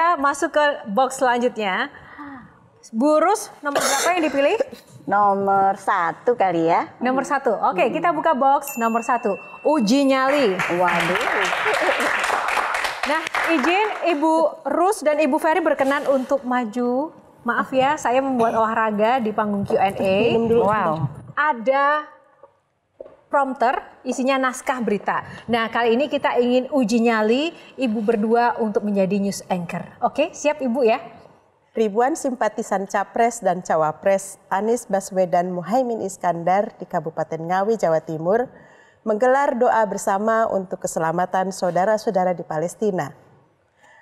kita masuk ke box selanjutnya. Burus nomor berapa yang dipilih? Nomor satu kali ya. Nomor satu. Oke, okay, hmm. kita buka box nomor satu. Uji nyali. Waduh. Nah, izin Ibu Rus dan Ibu Ferry berkenan untuk maju. Maaf ya, saya membuat olahraga di panggung Q&A. Wow. Ada prompter isinya naskah berita. Nah, kali ini kita ingin uji nyali ibu berdua untuk menjadi news anchor. Oke, siap ibu ya? Ribuan simpatisan Capres dan Cawapres Anies Baswedan Muhaimin Iskandar di Kabupaten Ngawi, Jawa Timur menggelar doa bersama untuk keselamatan saudara-saudara di Palestina.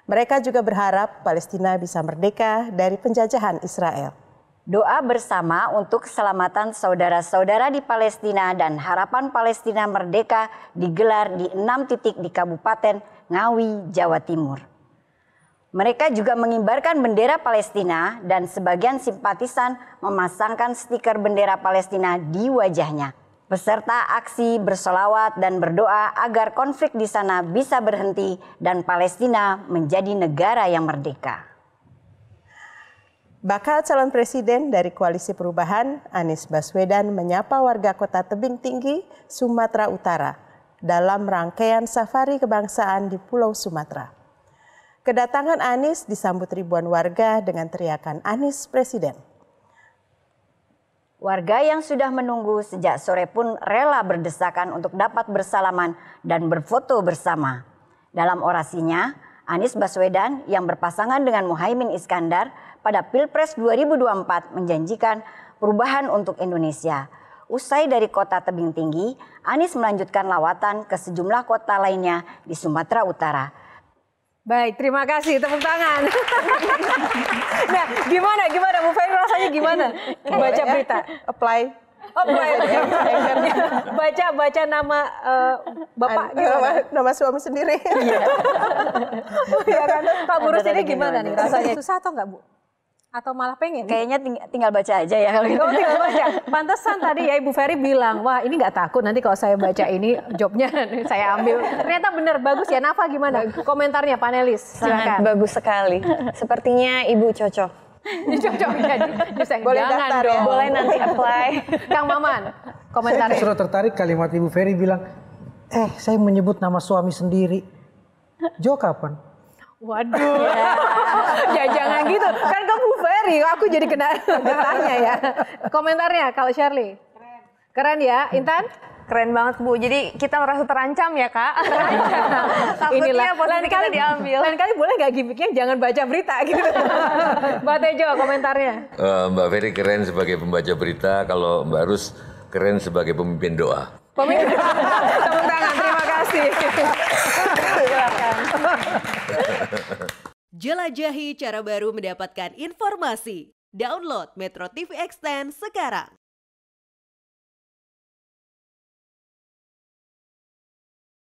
Mereka juga berharap Palestina bisa merdeka dari penjajahan Israel. Doa bersama untuk keselamatan saudara-saudara di Palestina dan harapan Palestina merdeka digelar di enam titik di Kabupaten Ngawi, Jawa Timur. Mereka juga mengibarkan bendera Palestina dan sebagian simpatisan memasangkan stiker bendera Palestina di wajahnya. Peserta aksi bersolawat dan berdoa agar konflik di sana bisa berhenti dan Palestina menjadi negara yang merdeka. Bakal calon presiden dari Koalisi Perubahan, Anies Baswedan menyapa warga kota Tebing Tinggi, Sumatera Utara dalam rangkaian safari kebangsaan di Pulau Sumatera. Kedatangan Anies disambut ribuan warga dengan teriakan Anies Presiden. Warga yang sudah menunggu sejak sore pun rela berdesakan untuk dapat bersalaman dan berfoto bersama. Dalam orasinya, Anies Baswedan yang berpasangan dengan Muhaimin Iskandar pada Pilpres 2024 menjanjikan perubahan untuk Indonesia. Usai dari kota tebing tinggi, Anies melanjutkan lawatan ke sejumlah kota lainnya di Sumatera Utara. Baik, terima kasih. Tepuk tangan. nah, gimana, gimana? Bu Fahim rasanya gimana baca ya. berita? Apply Oh, baca baca nama uh, bapak Nama, nama suami sendiri. Iya. ya kan? Pak Burus ini gimana nih rasanya? Susah atau enggak, Bu? atau malah pengen? Kayaknya ting tinggal baca aja ya kalau gitu. Oh, tinggal baca. Pantesan tadi ya Ibu Ferry bilang, wah ini nggak takut nanti kalau saya baca ini jobnya saya ambil. Ternyata bener bagus ya. Nafa gimana? Komentarnya panelis. Silakan. bagus sekali. Sepertinya Ibu cocok cocok jadi ya, desain. Boleh Jangan daftar dong. ya. Boleh nanti apply. Kang Maman, komentar. Saya sudah tertarik kalimat Ibu Ferry bilang, eh saya menyebut nama suami sendiri. Jo kapan? Waduh. ya jangan gitu. Kan kamu Ferry, aku jadi kena tanya ya. Komentarnya kalau Shirley. Keren. Keren ya, Intan? Keren banget Bu. Jadi kita merasa terancam ya Kak. Takutnya Inilah. posisi lain kali, diambil. Lain kali boleh nggak gimmicknya jangan baca berita gitu. Mbak Tejo komentarnya. Uh, Mbak Ferry keren sebagai pembaca berita. Kalau Mbak Rus keren sebagai pemimpin doa. Pemimpin doa. Tepuk tangan. Terima kasih. Jelajahi cara baru mendapatkan informasi. Download Metro TV Extend sekarang.